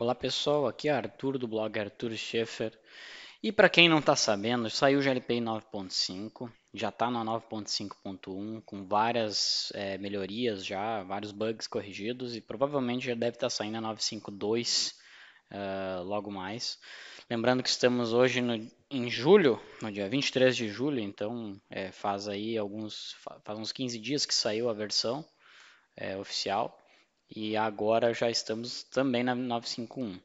Olá pessoal, aqui é Arthur do blog Arthur Schaefer. E para quem não está sabendo, saiu o GLPI 9.5, já está na 9.5.1 com várias é, melhorias já, vários bugs corrigidos e provavelmente já deve estar tá saindo a 9.5.2 uh, é, logo mais. Lembrando que estamos hoje no, em julho, no dia 23 de julho, então é, faz aí alguns, faz uns 15 dias que saiu a versão é, oficial e agora já estamos também na 951.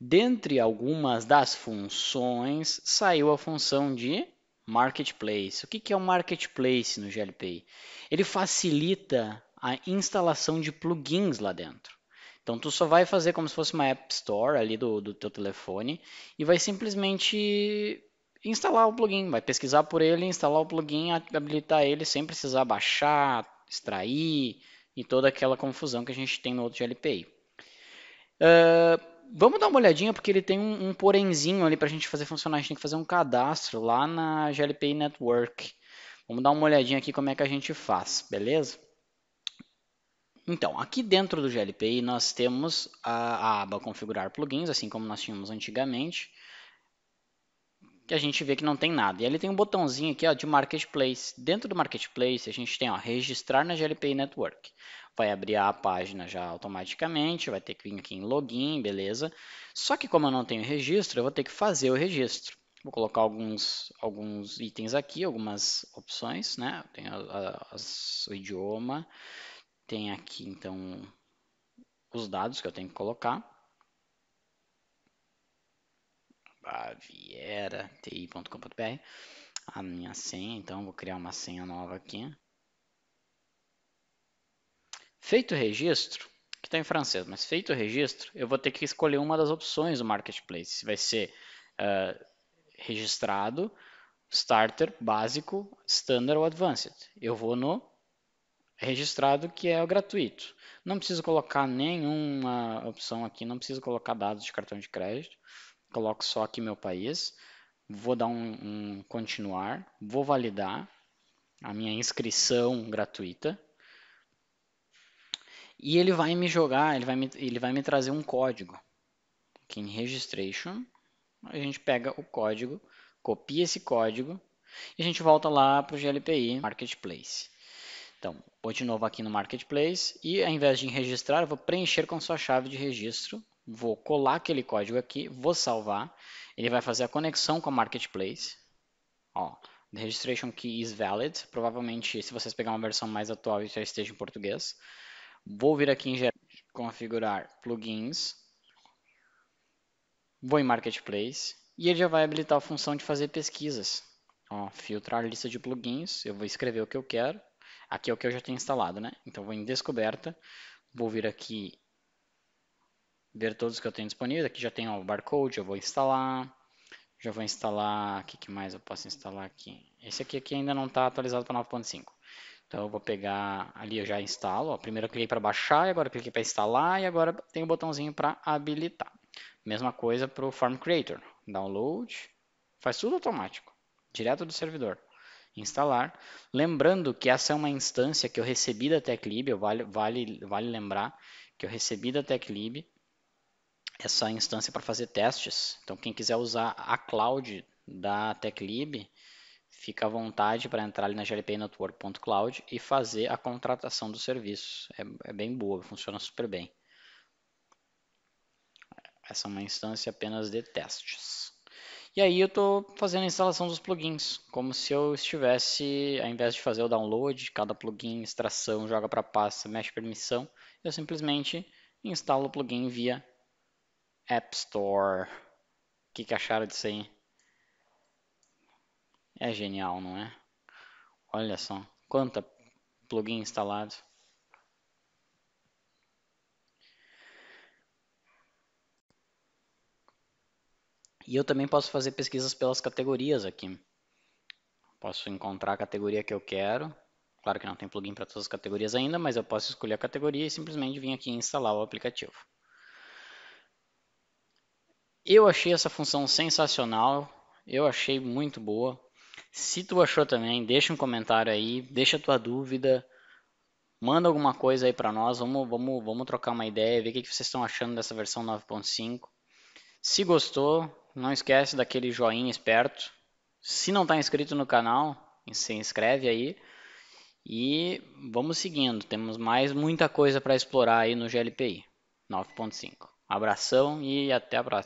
Dentre algumas das funções, saiu a função de marketplace. O que é o um marketplace no GLPI? Ele facilita a instalação de plugins lá dentro. Então, tu só vai fazer como se fosse uma App Store ali do, do teu telefone e vai simplesmente instalar o plugin. Vai pesquisar por ele, instalar o plugin, habilitar ele sem precisar baixar, extrair, e toda aquela confusão que a gente tem no outro GLPI. Uh, ah, vamos dar uma olhadinha, porque ele tem um, um porenzinho ali para a gente fazer funcionar. A gente tem que fazer um cadastro lá na GLPI Network. Vamos dar uma olhadinha aqui como é que a gente faz, beleza? Então, aqui dentro do GLPI nós temos a, a aba configurar plugins, assim como nós tínhamos antigamente que a gente vê que não tem nada. E ele tem um botãozinho aqui ó, de Marketplace. Dentro do Marketplace, a gente tem ó, registrar na GLPI Network. Vai abrir a página já automaticamente, vai ter que vir aqui em login, beleza. Só que como eu não tenho registro, eu vou ter que fazer o registro. Vou colocar alguns, alguns itens aqui, algumas opções, né? Tem a, a, o idioma, tem aqui então os dados que eu tenho que colocar baviera.ti.com.br a minha senha, então vou criar uma senha nova aqui. Feito o registro, que está em francês, mas feito o registro, eu vou ter que escolher uma das opções do marketplace. Se vai ser uh, registrado, starter, básico, standard ou advanced. Eu vou no registrado, que é o gratuito. Não preciso colocar nenhuma opção aqui, não preciso colocar dados de cartão de crédito coloco só aqui meu país, vou dar um, um continuar, vou validar a minha inscrição gratuita e ele vai me jogar, ele vai me, ele vai me trazer um código. Aqui em registration, a gente pega o código, copia esse código e a gente volta lá para o GLPI Marketplace. Então, vou de novo aqui no Marketplace e ao invés de registrar, eu vou preencher com sua chave de registro vou colar aquele código aqui, vou salvar, ele vai fazer a conexão com a marketplace. Ó, the registration key is valid. Provavelmente, se vocês pegar uma versão mais atual, já esteja em português. Vou vir aqui em geral, configurar plugins. Vou em marketplace e ele já vai habilitar a função de fazer pesquisas. Ó, filtrar lista de plugins, eu vou escrever o que eu quero. Aqui é o que eu já tenho instalado, né? Então vou em descoberta, vou vir aqui ver todos que eu tenho disponíveis. Aqui já tem o barcode, eu vou instalar. Já vou instalar, o que, que, mais eu posso instalar aqui? Esse aqui, aqui ainda não está atualizado para 9.5. Então eu vou pegar, ali eu já instalo. Ó, primeiro eu cliquei para baixar, agora eu cliquei para instalar e agora tem o um botãozinho para habilitar. Mesma coisa para o Form Creator. Download, faz tudo automático, direto do servidor instalar. Lembrando que essa é uma instância que eu recebi da TechLib, vale, vale, vale lembrar que eu recebi da TechLib essa instância para fazer testes. Então, quem quiser usar a cloud da TechLib, fica à vontade para entrar ali na glpnetwork.cloud e fazer a contratação do serviço. É, é, bem boa, funciona super bem. Essa é uma instância apenas de testes. E aí eu estou fazendo a instalação dos plugins, como se eu estivesse, ao invés de fazer o download, cada plugin, extração, joga para pasta, mexe permissão, eu simplesmente instalo o plugin via App Store. O que, que acharam disso aí? É genial, não é? Olha só, quanta plugin instalado. E eu também posso fazer pesquisas pelas categorias aqui. Posso encontrar a categoria que eu quero. Claro que não tem plugin para todas as categorias ainda, mas eu posso escolher a categoria e simplesmente vir aqui e instalar o aplicativo. Eu achei essa função sensacional, eu achei muito boa. Se tu achou também, deixa um comentário aí, deixa tua dúvida, manda alguma coisa aí para nós, vamos, vamos, vamos trocar uma ideia, ver o que, vocês estão achando dessa versão 9.5. Se gostou, não esquece daquele joinha esperto. Se não está inscrito no canal, se inscreve aí. E vamos seguindo, temos mais muita coisa para explorar aí no GLPI 9.5. Abração e até a próxima.